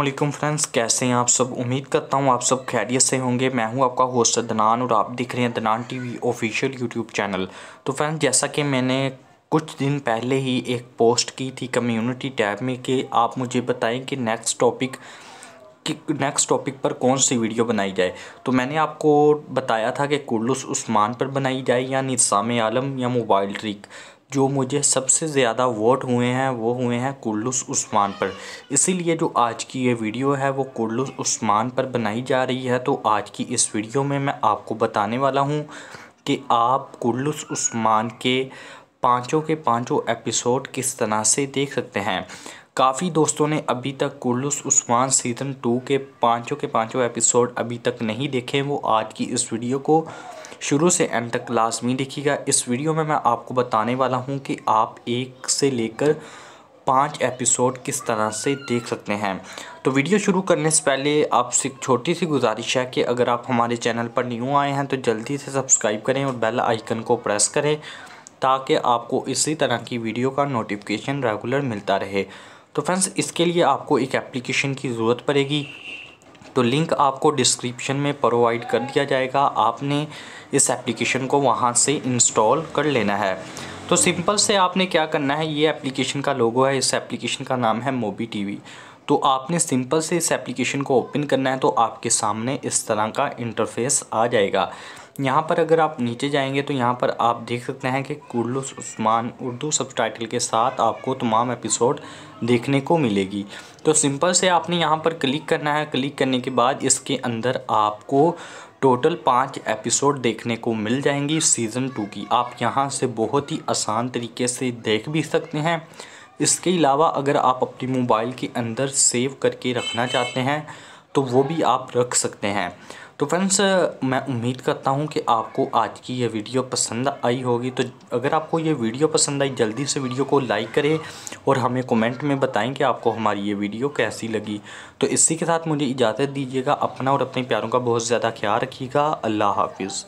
अल्लाम फ्रेंड्स कैसे हैं आप सब उम्मीद करता हूँ आप सब खैरियत से होंगे मैं हूँ आपका होस्ट दनान और आप देख रहे हैं दनान टीवी ऑफिशियल यूट्यूब चैनल तो फ्रेंड्स जैसा कि मैंने कुछ दिन पहले ही एक पोस्ट की थी कम्युनिटी टैब में कि आप मुझे बताएं कि नेक्स्ट टॉपिक कि नेक्स्ट टॉपिक पर कौन सी वीडियो बनाई जाए तो मैंने आपको बताया था कि कुल्लुस उस्मान पर बनाई जाए या निसाम आलम या मोबाइल ट्रिक जो मुझे सबसे ज़्यादा वोट हुए हैं वो हुए हैं कुल्लुस उस्मान पर इसीलिए जो आज की ये वीडियो है वो कुल्लुस उस्मान पर बनाई जा रही है तो आज की इस वीडियो में मैं आपको बताने वाला हूँ कि आप कुल्लुस उस्मान के पाँचों के पाँचों एपिसोड किस तरह से देख सकते हैं काफ़ी दोस्तों ने अभी तक कुल्लूस उस्मान सीज़न टू के पाँचों के पाँचों एपिसोड अभी तक नहीं देखे वो आज की इस वीडियो को शुरू से एंड तक लाजमी देखिएगा इस वीडियो में मैं आपको बताने वाला हूँ कि आप एक से लेकर पाँच एपिसोड किस तरह से देख सकते हैं तो वीडियो शुरू करने से पहले आपसे छोटी सी गुजारिश है कि अगर आप हमारे चैनल पर न्यू आए हैं तो जल्दी से सब्सक्राइब करें और बेल आइकन को प्रेस करें ताकि आपको इसी तरह की वीडियो का नोटिफिकेशन रेगुलर मिलता रहे तो फ्रेंड्स इसके लिए आपको एक एप्लीकेशन की ज़रूरत पड़ेगी तो लिंक आपको डिस्क्रिप्शन में प्रोवाइड कर दिया जाएगा आपने इस एप्लीकेशन को वहाँ से इंस्टॉल कर लेना है तो सिंपल से आपने क्या करना है ये एप्लीकेशन का लोगो है इस एप्लीकेशन का नाम है मोबी टीवी तो आपने सिंपल से इस एप्लीकेशन को ओपन करना है तो आपके सामने इस तरह का इंटरफेस आ जाएगा यहाँ पर अगर आप नीचे जाएंगे तो यहाँ पर आप देख सकते हैं कि कुल्लू उस्मान उर्दू सब के साथ आपको तमाम एपिसोड देखने को मिलेगी तो सिंपल से आपने यहाँ पर क्लिक करना है क्लिक करने के बाद इसके अंदर आपको टोटल पाँच एपिसोड देखने को मिल जाएंगी सीज़न टू की आप यहाँ से बहुत ही आसान तरीके से देख भी सकते हैं इसके अलावा अगर आप अपने मोबाइल के अंदर सेव करके रखना चाहते हैं तो वो भी आप रख सकते हैं तो फ्रेंड्स मैं उम्मीद करता हूँ कि आपको आज की ये वीडियो पसंद आई होगी तो अगर आपको ये वीडियो पसंद आई जल्दी से वीडियो को लाइक करें और हमें कमेंट में बताएं कि आपको हमारी ये वीडियो कैसी लगी तो इसी के साथ मुझे इजाज़त दीजिएगा अपना और अपने प्यारों का बहुत ज़्यादा ख्याल रखिएगा अल्लाह हाफिज़